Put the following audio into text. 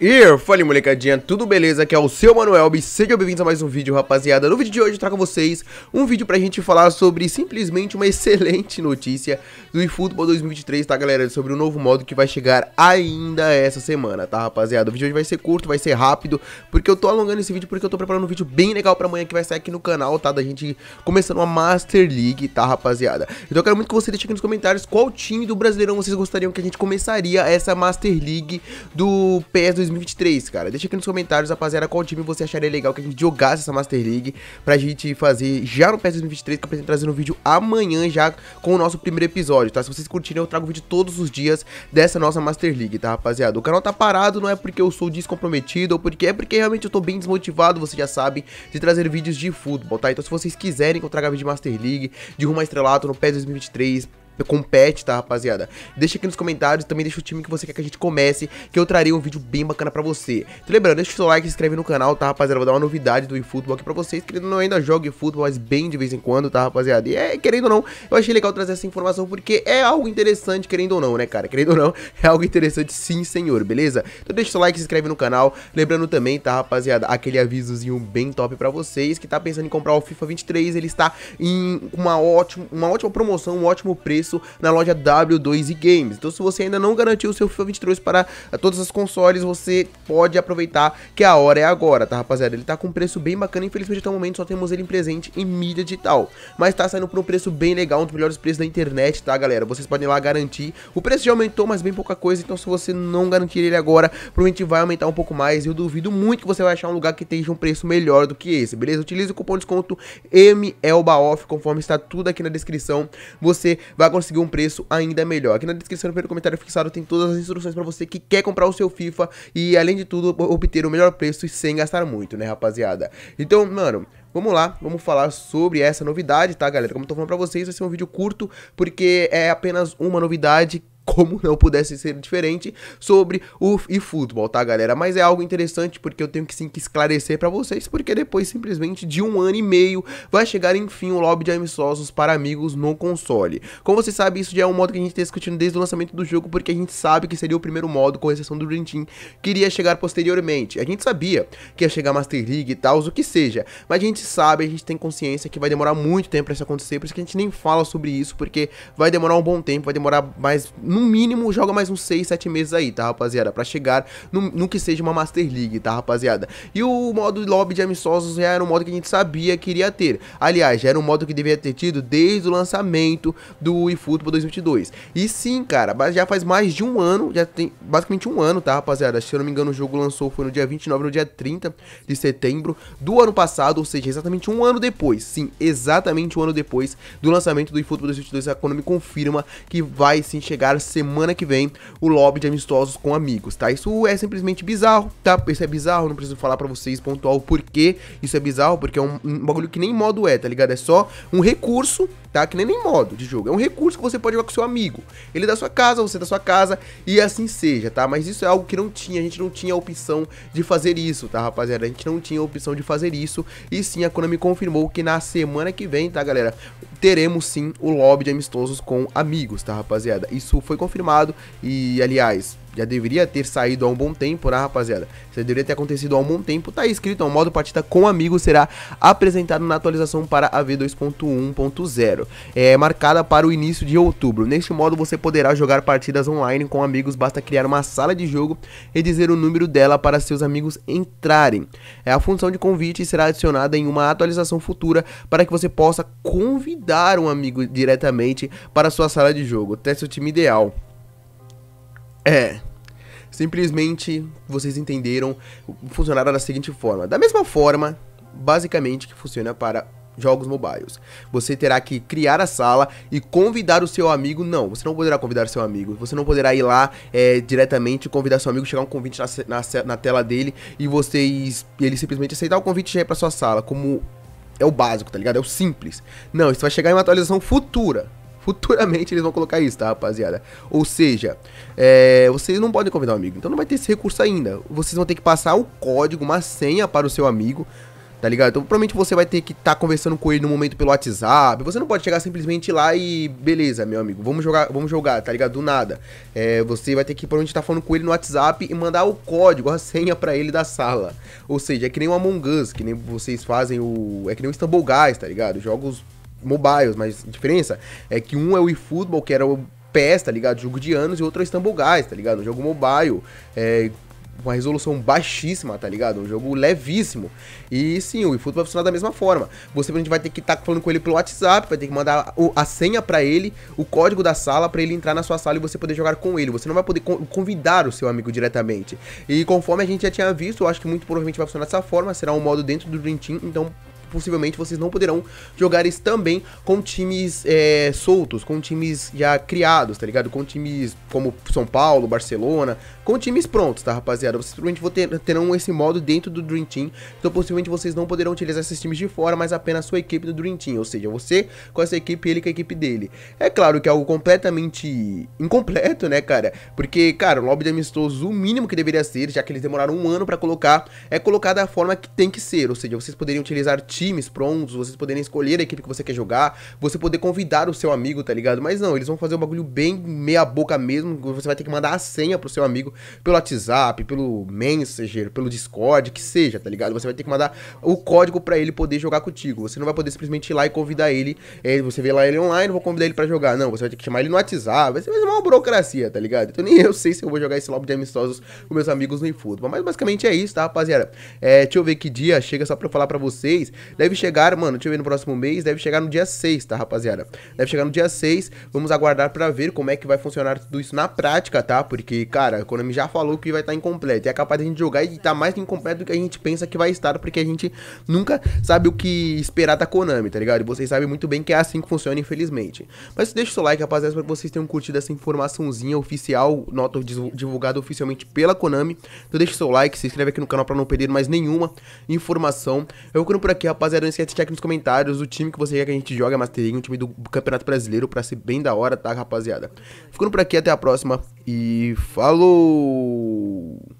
E fala molecadinha, tudo beleza? Aqui é o seu Manuel e sejam bem-vindos a mais um vídeo, rapaziada. No vídeo de hoje eu trago vocês um vídeo pra gente falar sobre simplesmente uma excelente notícia do eFootball 2023, tá galera? Sobre o um novo modo que vai chegar ainda essa semana, tá rapaziada? O vídeo de hoje vai ser curto, vai ser rápido, porque eu tô alongando esse vídeo, porque eu tô preparando um vídeo bem legal pra amanhã que vai sair aqui no canal, tá? Da gente começando uma Master League, tá rapaziada? Então eu quero muito que você deixe aqui nos comentários qual time do Brasileirão vocês gostariam que a gente começaria essa Master League do PS 2023. 2023, cara. Deixa aqui nos comentários, rapaziada, qual time você acharia legal que a gente jogasse essa Master League pra gente fazer já no PES 2023, que eu pretendo trazer no vídeo amanhã já com o nosso primeiro episódio, tá? Se vocês curtirem, eu trago vídeo todos os dias dessa nossa Master League, tá, rapaziada? O canal tá parado, não é porque eu sou descomprometido ou porque é porque realmente eu tô bem desmotivado, vocês já sabem, de trazer vídeos de futebol, tá? Então se vocês quiserem que eu traga vídeo de Master League, de rumo a estrelato no PES 2023, compete, tá, rapaziada? Deixa aqui nos comentários, também deixa o time que você quer que a gente comece, que eu trarei um vídeo bem bacana pra você. Então, lembrando, deixa o seu like, se inscreve no canal, tá, rapaziada? Vou dar uma novidade do eFootball aqui pra vocês, querendo ou não, eu ainda jogo eFootball, mas bem de vez em quando, tá, rapaziada? E é, querendo ou não, eu achei legal trazer essa informação, porque é algo interessante, querendo ou não, né, cara? Querendo ou não, é algo interessante sim, senhor, beleza? Então deixa o seu like, se inscreve no canal, lembrando também, tá, rapaziada, aquele avisozinho bem top pra vocês, que tá pensando em comprar o FIFA 23, ele está em uma ótima, uma ótima promoção, um ótimo preço, isso na loja W2 Games. Então se você ainda não garantiu o seu FIFA 23 para eh, todas as consoles, você pode aproveitar que a hora é agora, tá rapaziada? Ele tá com um preço bem bacana, infelizmente até o momento só temos ele em presente em mídia digital, mas tá saindo por um preço bem legal, um dos melhores preços da internet, tá galera? Vocês podem ir lá garantir, o preço já aumentou, mas bem pouca coisa, então se você não garantir ele agora, provavelmente vai aumentar um pouco mais, eu duvido muito que você vai achar um lugar que esteja um preço melhor do que esse, beleza? Utilize o cupom de desconto MELBAOFF conforme está tudo aqui na descrição, você vai conseguir um preço ainda melhor. Aqui na descrição, no primeiro comentário fixado, tem todas as instruções para você que quer comprar o seu FIFA e, além de tudo, obter o melhor preço e sem gastar muito, né, rapaziada? Então, mano, Vamos lá, vamos falar sobre essa novidade, tá, galera? Como eu tô falando pra vocês, vai ser um vídeo curto, porque é apenas uma novidade como não pudesse ser diferente, sobre o futebol, tá, galera? Mas é algo interessante porque eu tenho que sim que esclarecer para vocês, porque depois simplesmente de um ano e meio vai chegar enfim o lobby de amistosos para amigos no console. Como você sabe isso já é um modo que a gente está discutindo desde o lançamento do jogo, porque a gente sabe que seria o primeiro modo, com exceção do Dream Team, que iria chegar posteriormente. A gente sabia que ia chegar Master League e tal, o que seja, mas a gente sabe, a gente tem consciência que vai demorar muito tempo para isso acontecer, por isso que a gente nem fala sobre isso, porque vai demorar um bom tempo, vai demorar mais no mínimo, joga mais uns 6, 7 meses aí, tá, rapaziada? Pra chegar no, no que seja uma Master League, tá, rapaziada? E o modo lobby de amistosos já era um modo que a gente sabia que iria ter. Aliás, já era um modo que devia ter tido desde o lançamento do eFootball 2022. E sim, cara, já faz mais de um ano, já tem basicamente um ano, tá, rapaziada? Se eu não me engano, o jogo lançou foi no dia 29 no dia 30 de setembro do ano passado, ou seja, exatamente um ano depois. Sim, exatamente um ano depois do lançamento do eFootball 2022, a Konami confirma que vai sim chegar semana que vem o lobby de amistosos com amigos, tá? Isso é simplesmente bizarro, tá? Isso é bizarro, não preciso falar para vocês pontual o porquê isso é bizarro, porque é um, um, bagulho que nem modo é, tá ligado? É só um recurso, tá? Que nem, nem modo de jogo, é um recurso que você pode jogar com seu amigo. Ele é da sua casa, você é da sua casa e assim seja, tá? Mas isso é algo que não tinha, a gente não tinha a opção de fazer isso, tá, rapaziada? A gente não tinha a opção de fazer isso e sim, a Konami confirmou que na semana que vem, tá, galera? Teremos sim o lobby de amistosos com amigos, tá, rapaziada? Isso foi confirmado. E, aliás, já deveria ter saído há um bom tempo, né, rapaziada? Isso deveria ter acontecido há um bom tempo. Tá escrito, o modo partida com amigos será apresentado na atualização para a V2.1.0, é, marcada para o início de outubro. Neste modo, você poderá jogar partidas online com amigos, basta criar uma sala de jogo e dizer o número dela para seus amigos entrarem. É, a função de convite será adicionada em uma atualização futura para que você possa convidar um amigo diretamente para sua sala de jogo. Teste o time ideal. É, Simplesmente vocês entenderam, funcionará da seguinte forma. Da mesma forma, basicamente, que funciona para jogos mobiles. Você terá que criar a sala e convidar o seu amigo. Não, você não poderá convidar seu amigo. Você não poderá ir lá é, diretamente convidar seu amigo, chegar um convite na, na, na tela dele e vocês ele simplesmente aceitar o convite e ir para sua sala, como é o básico, tá ligado? É o simples. Não, isso vai chegar em uma atualização futura. Futuramente eles vão colocar isso, tá, rapaziada? Ou seja, é, vocês não podem convidar um amigo, então não vai ter esse recurso ainda. Vocês vão ter que passar o código, uma senha para o seu amigo, tá ligado? Então provavelmente você vai ter que estar tá conversando com ele no momento pelo WhatsApp. Você não pode chegar simplesmente lá e beleza, meu amigo, vamos jogar, vamos jogar, tá ligado? Do nada. É, você vai ter que provavelmente estar tá falando com ele no WhatsApp e mandar o código, a senha para ele da sala. Ou seja, é que nem o Among Us, que nem vocês fazem o, é que nem o Istanbul Guys, tá ligado? Jogos mobiles, mas a diferença é que um é o eFootball, que era o PES, tá ligado? Jogo de anos, e outro é o Istanbul Guys, tá ligado? Um jogo mobile, é, uma resolução baixíssima, tá ligado? Um jogo levíssimo. E sim, o eFootball vai funcionar da mesma forma. Você a gente vai ter que estar tá falando com ele pelo WhatsApp, vai ter que mandar a senha para ele, o código da sala para ele entrar na sua sala e você poder jogar com ele. Você não vai poder convidar o seu amigo diretamente. E conforme a gente já tinha visto, eu acho que muito provavelmente vai funcionar dessa forma, será um modo dentro do Dream Team, então possivelmente vocês não poderão jogar isso também com times é, soltos, com times já criados, tá ligado? Com times como São Paulo, Barcelona, com times prontos, tá, rapaziada? Vocês provavelmente vão ter, terão esse modo dentro do Dream Team, então possivelmente vocês não poderão utilizar esses times de fora, mas apenas sua equipe do Dream Team, ou seja, você com essa equipe e ele com a equipe dele. É claro que é algo completamente incompleto, né, cara? Porque, cara, o lobby de amistoso, o mínimo que deveria ser, já que eles demoraram um ano para colocar, é colocar da forma que tem que ser, ou seja, vocês poderiam utilizar times prontos, vocês poderem escolher a equipe que você quer jogar, você poder convidar o seu amigo, tá ligado? Mas não, eles vão fazer um bagulho bem meia boca mesmo, você vai ter que mandar a senha pro seu amigo pelo WhatsApp, pelo Messenger, pelo Discord, que seja, tá ligado? Você vai ter que mandar o código para ele poder jogar contigo. Você não vai poder simplesmente ir lá e convidar ele, é, você vê lá ele online, vou convidar ele para jogar. Não, você vai ter que chamar ele no WhatsApp, vai ser uma burocracia, tá ligado? Então nem eu sei se eu vou jogar esse lobby de amistosos com meus amigos no fútbol Mas basicamente é isso, tá, rapaziada? É, deixa eu ver que dia chega só pra eu falar pra vocês. Deve chegar, mano, deixa eu ver no próximo mês, deve chegar no dia 6, tá, rapaziada? Deve chegar no dia 6, vamos aguardar para ver como é que vai funcionar tudo isso na prática, tá? Porque, cara, a Konami já falou que vai estar tá incompleto, e é capaz de a gente jogar e tá mais incompleto do que a gente pensa que vai estar, porque a gente nunca sabe o que esperar da Konami, tá ligado? E vocês sabem muito bem que é assim que funciona, infelizmente. Mas deixa o seu like, rapaziada, pra que vocês tenham curtido essa informaçãozinha oficial, nota divulgada oficialmente pela Konami. Então deixa o seu like, se inscreve aqui no canal para não perder mais nenhuma informação. Eu vou ficando por aqui, rapaziada rapaziada, não esquece de deixar aqui nos comentários o time que você quer que a gente joga, mas League, um time do Campeonato Brasileiro, pra ser bem da hora, tá, rapaziada? Ficando por aqui, até a próxima e falou!